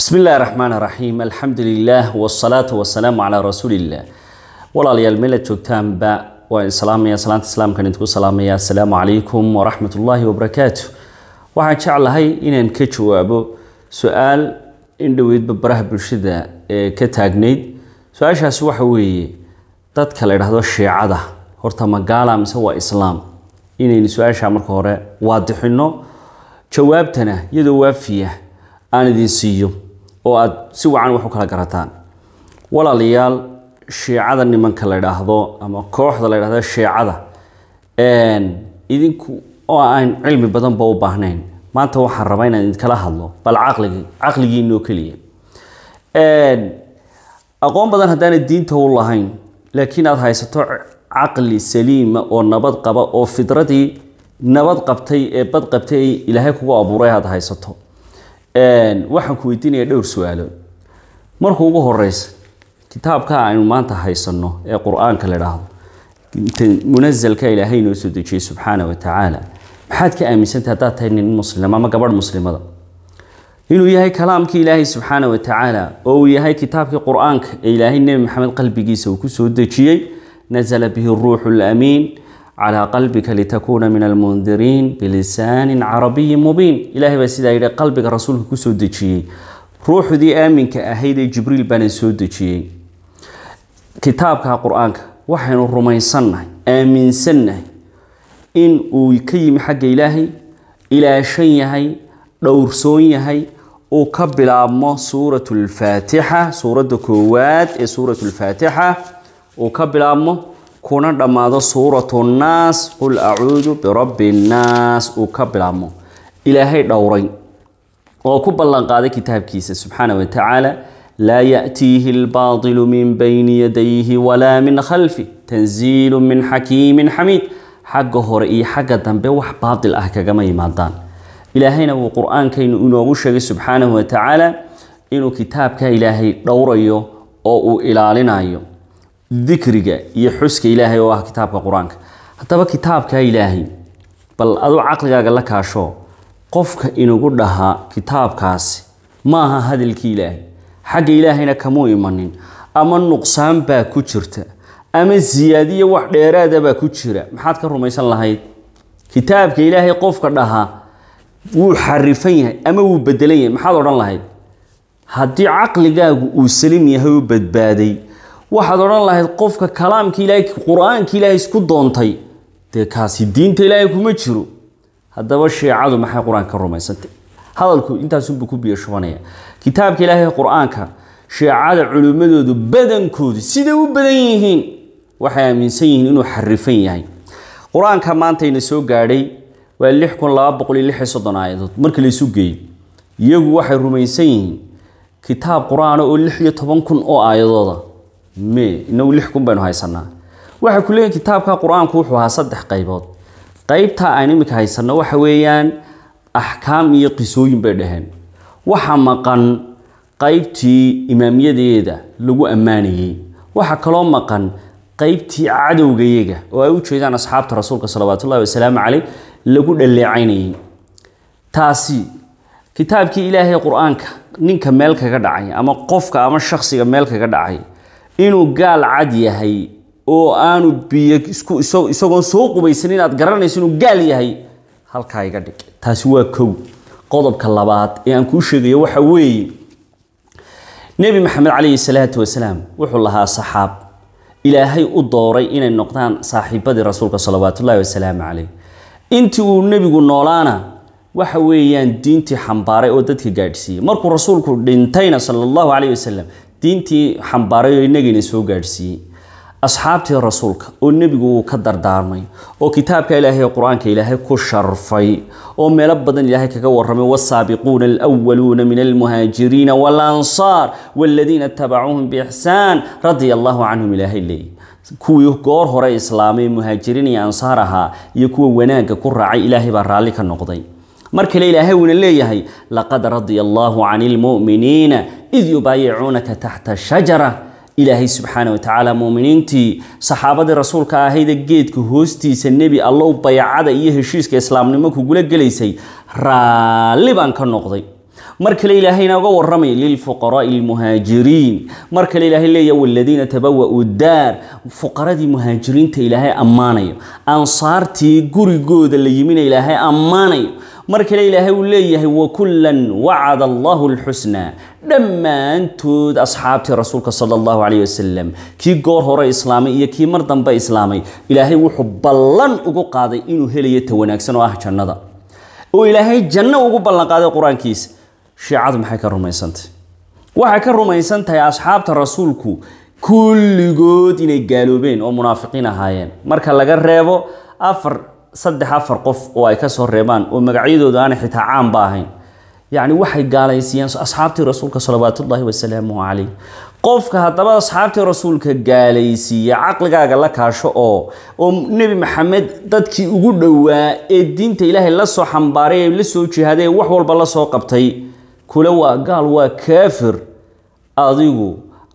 بسم الله الرحمن الرحيم الحمد لله والصلاة والسلام على رسول الله ولا ليال ملة جوتان با وإن سلامي سلامة سلام كان تقول سلامي waxaan jeclahay inaan ka jawaabo su-aal in dhoweydba baraha bulshada ee ka taagnayd su-aashaasi waxa weeye dadka la yidhaahdo shiicada horta magaala mise waa islaam inaynu su-aasha marka hore waadixinno jawaabtana iyadoo waafiya aan idin siiyo oo aad si wacan wax u kala garataan walaalayaal shiicada nimanka la idhaahdo ama kooxda la idhahdo shiicada idinku oo aan cilmi badanba u baahnayn maanta waxaan rabaa inaan idinkala hadlo bal caqligi caqligiinoo keliya aqoon badan haddaanad diinta u lahayn laakiin aada haysato caqli saliima ah oo nabad qaba oo fidradii nabad qabtay ee bad qabtay ay ilaahay kugu abuuray aada haysato waxaan ku weydiinaya dhowr su-aalood markuu ugu horeysa kitaabka aynu maanta haysanno ee qur-aanka la dhaahdo munazalka ilaahay noo soo dejiyey subxaana wa tacaala maxaad ka aaminsantaha haddaad tahay nin muslim ama gabadh muslimada inuu yahay kalaamkii ilaahay subxaana wa tacaala oo uu yahay kitaabkii qur-aanka ee ilaahay nebi maxamed qalbigiisa uu ku soo dejiyey nasala bihi ruuxu lamiin calىa qalbika litakuuna min almundiriin bilisaanin carabiyin mubiin ilaahay baa sidaa yidhi qalbiga rasuulka kusoo dejiyey ruuxdii aaminka ahayd jibriil baana soo dejiyey kitaabka qur-aanka waxaynu rumaysannahay aaminsannahay in uu ka yimi xagga ilaahay ilaashan yahay dhowrsoon yahay uu ka bilaabmo suurat lfaatixa suuradda koowaad ee suurat lfaatixa uu ka bilaabmo kuna dhammaado suuratu nnaas qul acuudu birabbi nnaas uu ka bilaabmo ilaahay dhowray oo ku ballanqaaday kitaabkiisa subxaana wa tacaala laa ya'tiihi albaadilu min bayni yadayhi walaa min khalfi tanziilu min xakiimin xamiid xagga hore iyo xagga dambe wax baadil ah kagama yimaadaan ilaahayna wuu qur-aankaynu inoogu sheegay subxaanahu wa tacaala inuu kitaabka ilaahay dhowrayo oo uu ilaalinayo dikriga iyo xuska ilaahay oo ah kitaabka qur-aanka haddaba kitaabka ilaahay bal adu caqligaaga la kaasho qofka inagu dhahaa kitaabkaasi maaha hadalkii ilaahay xagga ilaahayna kamuu imanin ama nuqsaan baa ku jirta ama siyaadiyo wax dheeraadabaa ku jira maxaad ka rumaysan lahayd kitaabka ilaahay qofka dhahaa wuu xarifan yahay ama wuu bedelan yahay maxaad odhan lahayd haddii caqligaagu uu salim yahay oo badbaaday waxaad odhan lahayd qofka kalaamka ilaahay qur-aanka ilaahay isku doontay dee kaasi diinta ilaahay kuma jiro haddaba shiicadu maxay qur-aanka rumaysantay hadalku intaasunbuu ku biyo kitaabka ilaahay qur-aanka shiicada culimmadoodu badankoodu siday u badan yihiin waxay aaminsan yihiin inuu xarifan yahay qur-aanka maantayna soo gaadhay waa lix kun laba boqol iyo lix iyo soddon aayadood markii laysu geeyey iyagu waxay rumaysan yihiin kitaab qur-aana oo lix iyo toban kun oo aayadooda ah me inagu lix haysanaa waxaa ku leeyihin kitaabka qur-aanku wuxuu ahaa saddex qaybood qaybtaa aan iminka haysano waxa weeyaan axkaam iyo qisooyin bay dhaheen waxa maqan qaybtii imaamyadeeda lagu ammaanayey waxaa kaloo maqan qaybtii cadowgayaga oo ay u jeedaan asxaabta rasuulka salawaatullahi wasalaamu caleyh lagu dhaleecaynayey taasi kitaabkii ilaahay qur-aanka ninka meel kaga dhacay ama qofka ama shaksiga meel kaga dhacay inuu gaal cad yahay oo aanu biyo isagoon soo qubaysan inaad garanayso inuu gaal yahay halkaa iga dhig taasi waa kow qodobka labaad ee aan kuu sheegayo waxa weeye nebi maxamed calayhi salaatu wasalaam wuxuu lahaa saxaab ilaahay u dooray inay noqdaan saaxiibadii rasuulka salawaatullaahi wasalaamu calayh intii uu nebigu noolaana waxa weeyaan diintii xambaaray oo dadka gaadhsiiyey markuu rasuulku dhintayna sala allahu calayh wasalam diintii xambaaray oo inagina soo gaadhsiiyey asxaabtii rasuulka oo nebigu uu ka dardaarmay oo kitaabka ilaahay ee qur-aanka ilaahay ku sharfay oo meelo badan ilaahay kaga warramay wasaabiquuna alwaluuna min almuhaajiriina waalansaar waladiina tabacuuhum biixsaan radia allahu canhum ilaahay leeyay kuwii goor hore islaamay muhaajiriin iyo ansaar ahaa iyo kuwa wanaagga ku raacay ilaahay baa raalli ka noqday mar kale ilaahay wuuna leeyahay laqad radia allahu cani lmu'miniina id yubaayicuunaka taxta shajara ilaahay subxaana watacaala muuminiintii saxaabadii rasuulka ahayde geedka hoostiisa nebi allow baycada iyo heshiiska islaamnimo kugula gelaysay raalli baan ka noqday mar kale ilaahayna uga waramay lilfuqaraa'i lmuhaajiriin mar kale ilaahay leeya waladiina tabawa'uu daar fuqaradii muhaajiriinta ilaahay ammaanayo ansaartii gurigooda la yimina ilaahay ammaanayo مرك ليلة هولية هو كلا وعد الله الحسنى لما أنتود أصحاب رسولك صلى الله عليه وسلم كي جور هرا إسلامي يا كي مرضم بإسلامي إلهي وحب الله أقول قاضي إنه هلي يتوانك سنو أحد آه جنة وإلهي جنة أقول بالله قاضي القرآن كيس شيعات محيك الرومي سنت وحيك الرومي سنت يا أصحاب رسولك كل جود إن الجالوبين أو منافقين هايين مرك الله جربه أفر saddex afar qof oo ay kasoo reebaan oo magacyadooda aana xitaa caanba ahayn yani waxay gaalaysiiyaan asxaabtii rasuulka salawaatullaahi wasalaamuhu calayh qofka haddaba asxaabtii rasuulka gaalaysiiya caqligaaga la kaasho oo oo nebi maxamed dadkii ugu dhowaa ee diinta ilaahay lasoo xambaaray ee lasoo jihaaday ee wax walba lasoo qabtay kula waa gaal waa kaafir adigu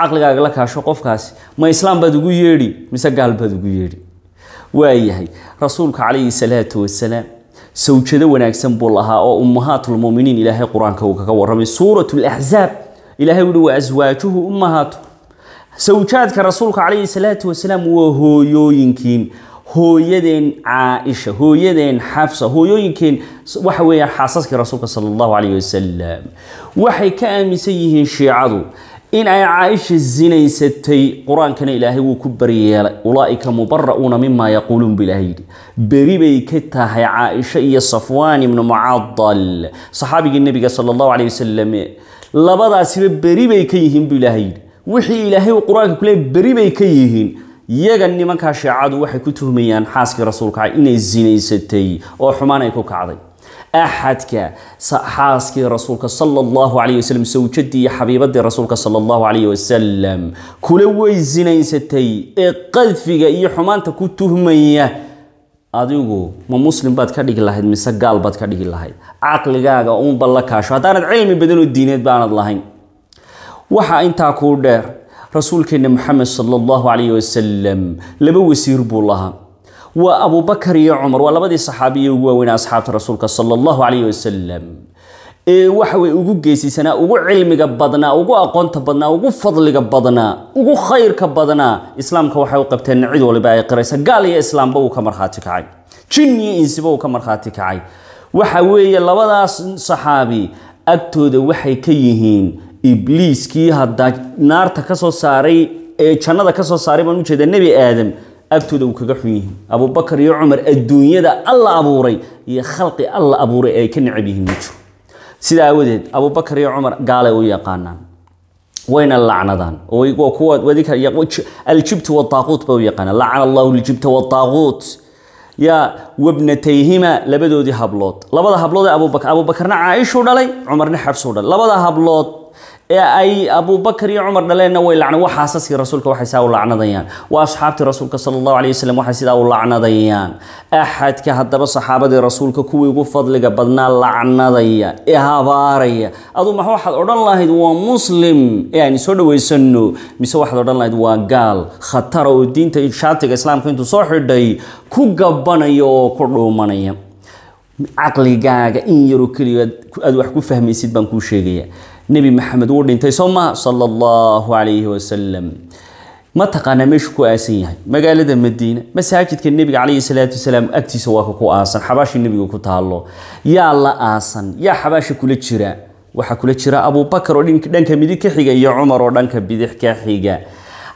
caqligaaga la kaasho qofkaasi ma islaam baad ugu yeedhi mise gaal baad ugu yeedhi waayahay rasuulka calayhi salaatu wasalaam sawjado wanaagsan buu lahaa oo ummahaatulmuminiin ilaahay qur-aanka uu kaga waramay suurat laxzaab ilahay uhi wa aswaajuhu ummahaatu sawjaadka rasuulka calayhi salaatu wasalaam waa hooyooyinkiin hooyadeen caaisha hooyadeen xafsa hooyooyinkeen waxa weeyaan xaasaskii rasuulka sala allahu calayhi wasalam waxay ka aaminsan yihiin shiicadu in ay caaisha zinaysatay qur-aankana ilaahay wuu ku baryeelay ulaaika mubara'uuna mimaa yaquuluun bu ilaahay yidhi beri bay ka tahay caaisha iyo safwaan ibnu mucadal saxaabigii nebiga sala allahu calay wasalam labadaasiba beri bay ka yihiin buu ilaahay yidhi wixii ilaahay uu qur-aanka kule beri bay ka yihiin yaga nimankaa sheecadu waxay ku tuhmayaan xaaskii rasuulka inay zinaysatay oo xumaan ay ku kacday axadka xaaskii rasuulka sal allahu calayh wasalam sawjadii iyo xabiibadii rasuulka sal allahu calayh wasalam kula weysinaysatay ee qadfiga iyo xumaanta ku tuhmaya adigu ma muslim baad ka dhigi lahayd mise gaal baad ka dhigi lahayd caqligaaga uunba la kaasho haddaanad cilmi badan oo diineed baanad lahayn waxaa intaa kuu dheer rasuulkeenna moxamed sala allahu calayh wasalam laba wasiir buu lahaa waa abu bakr iyo cumar waa labadii saxaabiye ugu waaweynaa asxaabta rasuulka sala allahu calayhi wasalam ee waxa ugu geesisanaa ugu cilmiga badnaa ugu aqoonta badnaa ugu fadliga badnaa ugu khayrka badnaa islaamka waxay u qabteen cid waliba ay qiraysa gaal iyo islaamba uu ka markhaati kacay jin iyo insiba uu ka markhaati kacay waxa weeye labadaas saxaabi agtooda waxay ka yihiin ibliiskii haddaa naarta ka soo saaray ee jannada ka soo saaray baan ujeedaa nebi aadam أكتود وكذا أبو بكر يا عمر الدنيا دا الله أبوري يا خلقي الله أبوري أي كن عبيهم نشوا سيدا ودد أبو بكر يا عمر قالوا ويا قانان وين اللعنة ذان ويقوى وذيك يقوش الجبت والطاغوت بويا قانان لعن الله الجبت والطاغوت يا وابنتيهما لبدو دي هبلوت لبدا هبلوت أبو بكر أبو بكر نعيش ولا لي عمر نحبس ولا لبدا هبلوت ee ay abubakr iyo cumar dhaleenna way lacna waxaasaskii rasuulka waxay saa u lacnadayaan waa asxaabtii rasuulka sala allahu calayh wasalam waxay sidaa u lacnadayaan axadka haddaba saxaabadii rasuulka kuwii ugu fadliga badnaa lacnadaya ee habaaraya aduu maxa waxaad odhan lahayd waa muslim ee aynu soo dhawaysano mise waxaad odhan lahayd waa gaal khatara oo diinta shaatiga islaamka intuu soo xidhay ku gabanaya oo ku dhuumanaya caqligaaga in yaroo keliya aad wax ku fahmaysid baan kuu sheegayaa نبي محمد ورد انتي سوما صلى الله عليه وسلم ما تقانا مشكو آسيني مقالة المدينة مساجد نبي عليه الصلاة والسلام أكتي سواكو آسان حباشي النبي وكو تهالو يا الله آسان يا حباشي كل تشراء وحا كل تشراء أبو بكر ودنك مديك حيقة يا عمر ودنك بديحك حيقة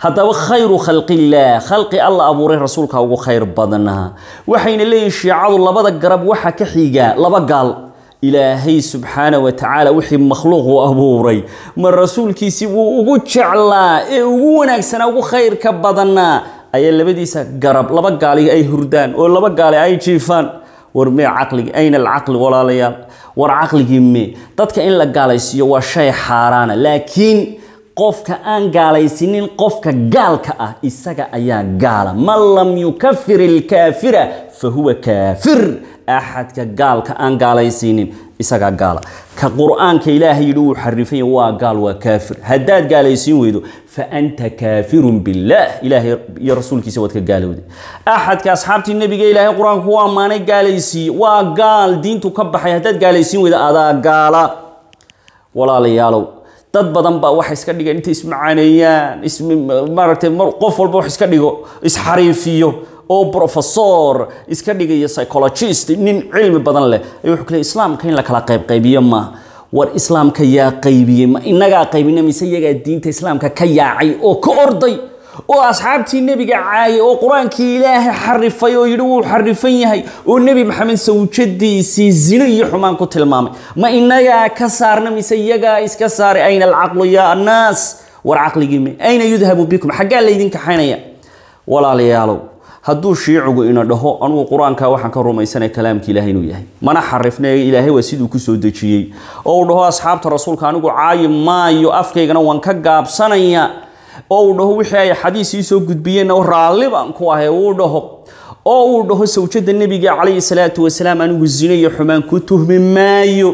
هذا هو خير خلق الله خلق الله أبو ريح رسولك هو خير بادنها وحين اللي شعاد الله بادك قرب وحا كحيقة لبقال ilaahay subxaana wa tacaala wixii makhluuq u abuuray ma rasuulkiisii wuu ugu jeclaa ee ugu wanaagsanaa ugu khayrka badanaa ayaa labadiisa garab laba gaali ay hurdaan oo laba gaali ay jiifaan war mee caqligi ayna alcaqli walaalayaal war caqligii mee dadka in la gaalaysiiyo waa shay xaaraana laakiin qofka aan gaalaysiinin qofka gaalka ah isaga ayaa gaala man lam yukafir ilkaafira fahuwa kaafir axadka gaalka aan gaalaysiinin isagaa gaala ka qur-aanka ilaahay yidhi uu xarifay waa gaal waa kaafir haddaad gaalaysiin weydo fa anta kaafirun billaah ilaahay iyo rasuulkiisa waad ka gaalowday axadka asxaabtii nebiga ilaahay qur-aanku waa ammaanay gaalaysiiye waa gaal diintu ka baxay haddaad gaalaysiin weydo adaa gaala walaalayaalow dad badan baa waxa iska dhigeen intay ismacaaneeyaan maaragtay qof walba wax iska dhigo isxariifiyo oo professor iska dhigaya psychologist nin cilmi badan leh ayuu wuxuu kale islaamka in lakala kala qaybqaybiyo maaha war islaamka yaa qaybiyey ma inagaa qaybina mise iyagaa diinta islaamka ka yaacay oo ka orday oo asxaabtii nebiga caayay oo qur-aankii ilaahay xarifay oo yidhi wuu xarifan yahay oo nebi maxamed sawjadiisii zino iyo xumaan ku tilmaamay ma inagaa ka saarna mise iyagaa iska saaray ayna alcaqlu yaa annaas war caqligiimi ayna yudhabu bikum xaggaa laydin kaxaynaya walaalayaalow hadduu shiicigu ina dhaho anugu qur-aanka waxaan ka rumaysana kalaamka ilahay inuu yahay mana xarifne ilaahay waa siduu ku soo dejiyey oo uu dhaho asxaabta rasuulka anigu caayi maayo afkaygana waan ka gaabsanaya oo uu dhaho wixii ay xadiis ii soo gudbiyeenna raalli baan ku ahay uu dhaho oo uu dhaho sawjada nebiga calayhi salaatu wasalaam anigu zino iyo xumaan ku tuhmi maayo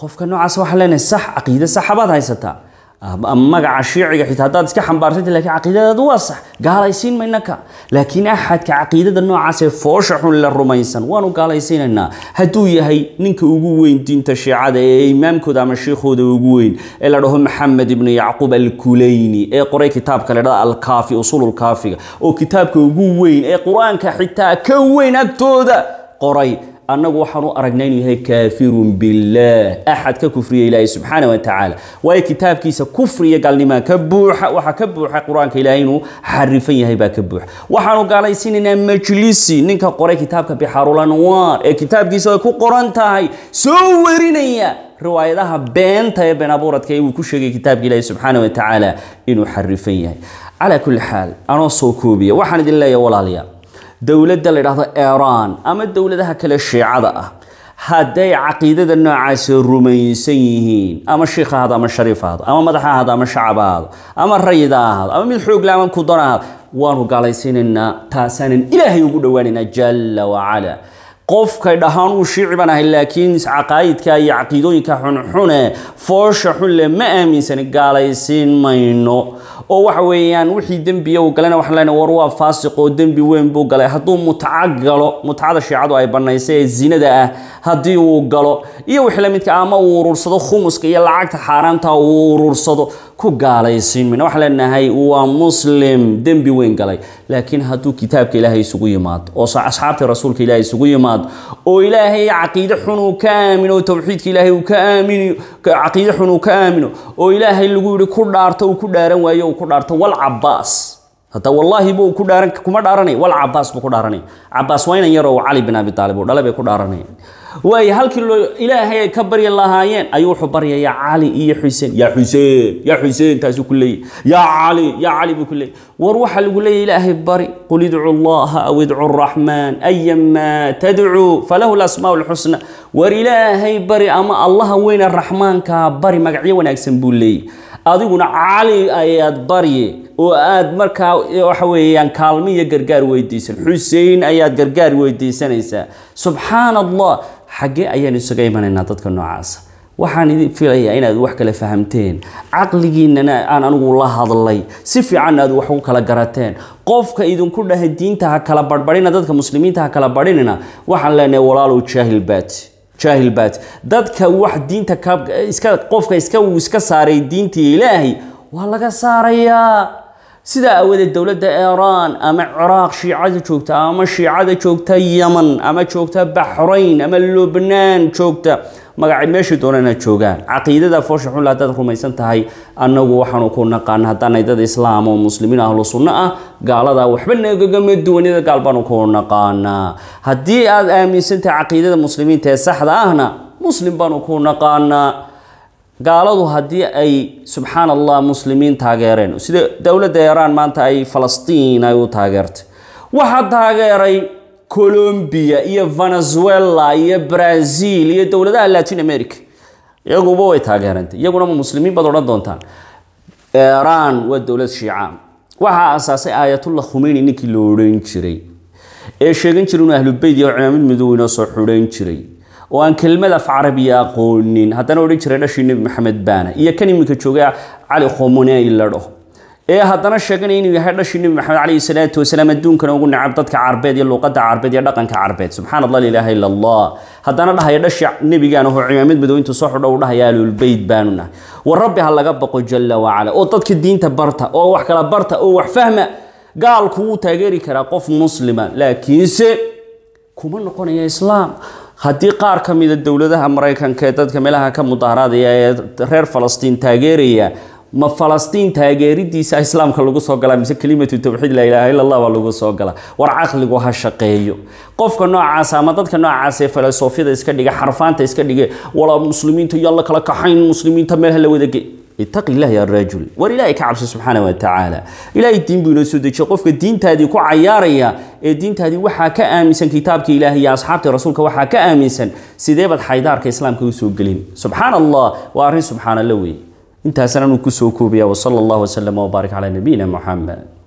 qofka noocaas waxaa leenahay sax caqiide saxabaad haysataa magaca shiiciga xitaa haddaad iska xambaarsanti lakin caqiidadaadu waa sax gaalaysiinmaynaka laakiin axadka caqiidada noocaasee foosha xun la rumaysan waanu gaalaysiinaynaa hadduu yahay ninka ugu weyn diinta shiicada ee imaamkooda ama shiikhooda ugu weyn ee la dhaho maxamed ibnu yacquub alkulayni ee qoray kitaabka la dhada alkaafi usuululkaafiga oo kitaabka ugu weyn ee qur-aanka xitaa ka weyn agtooda qoray annagu waxaan u aragnay inuu yahay kaafirun billaah axad ka kufriya ilaahay subxaana wa tacaala waayo kitaabkiisa kufriya gaalnimaa ka buuxa waxaa ka buuxa qur-aanka ilaahay inuu xarifan yahay baa ka buuxa waxaanu gaalaysiinaynaa majlisi ninka qoray kitaabka bixaarulanwaar ee kitaabkiisa ku qoran tahay soo warinaya riwaayadaha beenta ee been abuuradka uu ku sheegay kitaabka ilaahay subxaana wa tacaala inuu xarifan yahay calaa kulli xaal anoo soo koobiya waxaan idin leeyahay walaalayaal dowladda la yidhaahdo iran ama dowladaha kale shiicada ah hadday caqiidada noocaasi rumaysan yihiin ama shiikha ahaado ama shariif ahaado ama madaxa ahaado ama shacab ahaado ama rayid ahaado ama mid xoogla ama kudan ahaado waanu gaalaysiinaynaa taasaanan ilaahay ugu dhowaanaynaa jalla wacala qofkay dhahaan uu shiici baan ahay laakiin caqaa'idka iyo caqiidooyinka xunxune foosha xunle ma aaminsani gaalaysiin mayno oo waxa weeyaan wixii dembiya uu galena waxaan leenahay war waa faasiq oo dembi weyn buu galay hadduu mutaco galo mutacada shiicadu ay bannaysay ee zinada ah haddii uu galo iyo wixii la ah, ama uu urursado khumuska iyo lacagta xaaraanta uu urursado ku gaalaysiin mina leenahay waa muslim dembi weyn galay laakiin hadduu kitaabka ilaahay isugu yimaado oo asxaabta rasuulka ilaahay isugu yimaado oo ilaahay caqiide xun uu ka aamino towxiidka ilaahay uu ka aamini caqiide xun uu ka aamino oo ilaahay lagu yidhi ku dhaarto uu ku dhaaran waayo uu ku dhaarto wal cabaas hada wallaahi bu kuma dhaaranay wal cabaas buu ku dhaaranay cabaas waa inan yaroo cali bin abi taalib oo dhale bay ku dhaaranayeen waayo halkii loo ilaahay ay ka baryi lahaayeen ayuu wuxuu baryayaa cali iyo xuseen yaa xuseen yaa xuseen taasuu ku leeyay yaa cali yaa cali buu ku leeyay war waxaa lagu leeyahy ilaahay bari qul idcu llaha aw idcu raxmaan ayamaa tadcuu falahu lasmaa lxusna war ilaahay bari ama allaha weyne raxmaankaa bari magacyo wanaagsan buu leeyay adiguna cali ayaad barye oo aad markaa waxa weeyaan kaalmi iyo gargaar weydiisan xusein ayaad gargaar weydiisanaysaa subxaan allah xaggee ayaan isaga imanaynaa dadka noocaasa waxaan idin filayaa inaad wax kale fahamteen caqligiinana aan anigu la hadlay si fiican aad wax u kala garateen qofka idinku dhaha diinta ha kala barhbarhina dadka muslimiinta ha kala barhinina waxaan leenahay walaalow jaahil baati jaahil baati dadka wax diinta ka iska qofka iska uu iska saaray diintii ilaahay waa laga saarayaa sidaa awadeed dowladda iiraan ama ciraaq shiicada joogta ama shiicada joogta yeman ama joogta baxrayn ama lubnaan joogta magacay meeshii doonana joogaan caqiidada foosha haddaad rumaysan tahay annagu waxaanu ku naqaana haddaanay dad islaam oo muslimiin ahlu sunno ah gaaladaa waxba nagagama duwanida gaal baanu ku naqaanaa haddii aad aaminsan caqiidada muslimiinta ee saxda ahna muslim baanu ku naqaanaa gaaladu haddii ay subxaan allah muslimiin taageereen sida dowladda iiraan maanta ay falastiin ay u taageertay waxaa taageeray colombiya iyo venezuela iyo brazil iyo dowladaha latin america iyaguba way taageereenta iyaguna ma muslimiin baad odhan doontaan iiraan waa dowlad shiica waxaa asaasay aayatullah khumeyni ninkii la odhan jiray ee sheegan jiray inuu ahlubeyt iyo cimaamad madow inoo soo xudhayn jiray oo aan kelmad af carabiya aqoonin haddana odhan jiray dhashii nebi maxamed baana iyo kan iminka jooga cali khomonei la dhaho ee haddana sheeganaya inuu yahay dhashii nebi maxamed calayhi salaatu wasalaam adduunkana ugu nacab dadka carbeed iyo luuqadda carbeed iyo dhaqanka carbeed subxaan allah lailaha ila allah haddana dhahaya dhashi nebigaan oho cimaamad madow intuu soo xudha u dhahaya ahlulbeyt baanu nahay war rabbi ha laga baqo jalla wacala oo dadka diinta barta oo wax kala barta oo wax fahma gaalku wuu taageeri karaa qof muslima laakiinse kuma noqonaya islaam haddii qaar ka mida ah dowladaha maraykanka ee dadka meelaha ka mudaaraadaya ee reer falastiin taageeraya ma falastiin taageeridiisa ah islaamka lagu soo galaa mise kelimatu tawxiid laa ilaaha illa allah baa lagu soo galaa war caqligu ha shaqeeyo qofka noocaas ama dadka noocaas ee filosofiyada iska dhiga xarfaanta iska dhige walaa muslimiinta yalla kala kaxayn muslimiinta meel ha la wada gey ittaqi illah ya raajul war ilaahay ka cabsa subxaana wa tacaala ilaahay diin buu inoo soo dejiyo qofka diintaadii ku cayaaraya ee diintaadii waxaa ka aaminsan kitaabkii ilaahay iyo asxaabtii rasuulka waxaa ka aaminsan sideebaad xaydaarka islaamka u soo gelin subxaana allah waa arrin subxaana la wey intaasna anuu kusoo koobayaa wasala allah wasalama wabaarik calaa nabiyina muxamed